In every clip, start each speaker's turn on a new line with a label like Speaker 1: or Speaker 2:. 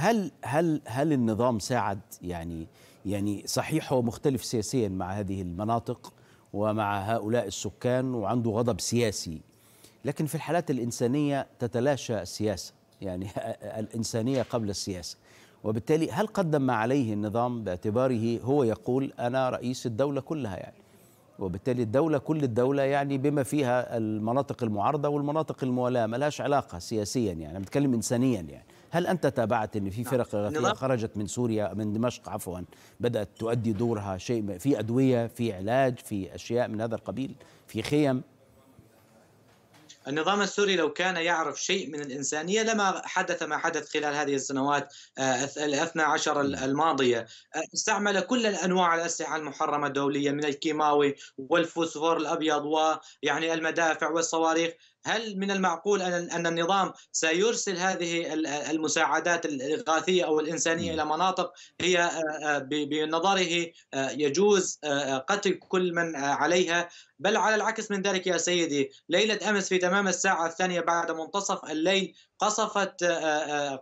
Speaker 1: هل هل هل النظام ساعد يعني يعني صحيح هو مختلف سياسيا مع هذه المناطق ومع هؤلاء السكان وعنده غضب سياسي لكن في الحالات الإنسانية تتلاشى السياسة يعني الإنسانية قبل السياسة وبالتالي هل قدم ما عليه النظام باعتباره هو يقول أنا رئيس الدولة كلها يعني وبالتالي الدولة كل الدولة يعني بما فيها المناطق المعارضة والمناطق الموالاة لهاش علاقة سياسيا يعني أنا بتكلم إنسانيا يعني هل أنت تابعت أن في نعم. فرق إغاثية نعم. خرجت من سوريا من دمشق عفوا بدأت تؤدي دورها شيء في أدوية في علاج في أشياء من هذا القبيل في خيم
Speaker 2: النظام السوري لو كان يعرف شيء من الإنسانية لما حدث ما حدث خلال هذه السنوات آه، الاثنى عشر نعم. الماضية آه، استعمل كل الأنواع الأسلحة المحرمة الدولية من الكيماوي والفوسفور الأبيض ويعني المدافع والصواريخ هل من المعقول ان النظام سيرسل هذه المساعدات الاغاثيه او الانسانيه الى مناطق هي آه، آه، بنظره آه، يجوز قتل كل من عليها بل على العكس من ذلك يا سيدي ليله امس في تمام الساعه الثانيه بعد منتصف الليل قصفت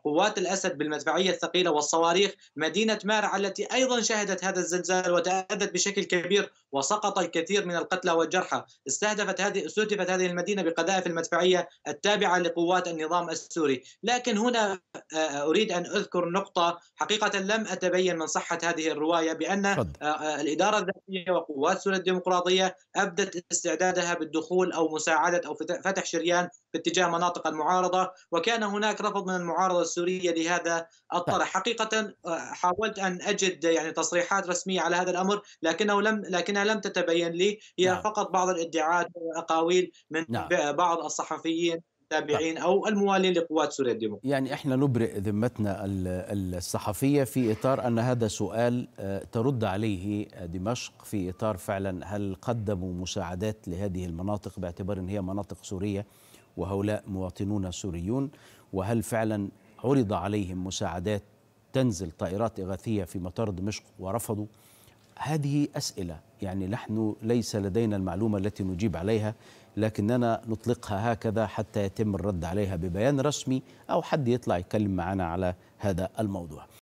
Speaker 2: قوات الاسد بالمدفعيه الثقيله والصواريخ مدينه مارع التي ايضا شهدت هذا الزلزال وتاذت بشكل كبير وسقط الكثير من القتلى والجرحى استهدفت هذه استهدفت هذه المدينه بقذائف المدفعية التابعة لقوات النظام السوري لكن هنا آه، أريد أن أذكر نقطة حقيقة لم أتبين من صحة هذه الرواية بأن آه، فضل. آه، الإدارة الذاتية وقوات سوريا الديمقراطية أبدت استعدادها بالدخول أو مساعدة أو فتح شريان باتجاه مناطق المعارضة وكان هناك رفض من المعارضة السورية لهذا الطرح نعم. حقيقة حاولت أن أجد يعني تصريحات رسمية على هذا الأمر لكنه لم لكنها لم تتبين لي هي نعم. فقط بعض الادعاءات والاقاويل من نعم. بعض بعض الصحفيين التابعين نعم. او الموالين لقوات سوريا الديمقراطيه.
Speaker 1: يعني احنا نبرئ ذمتنا الصحفيه في اطار ان هذا سؤال آه، ترد عليه آه، دمشق في اطار فعلا هل قدموا مساعدات لهذه المناطق باعتبار ان هي مناطق سوريه وهؤلاء مواطنون سوريون وهل فعلا عرض عليهم مساعدات تنزل طائرات اغاثيه في مطار دمشق ورفضوا؟ هذه أسئلة يعني نحن ليس لدينا المعلومة التي نجيب عليها لكننا نطلقها هكذا حتى يتم الرد عليها ببيان رسمي أو حد يطلع يتكلم معنا على هذا الموضوع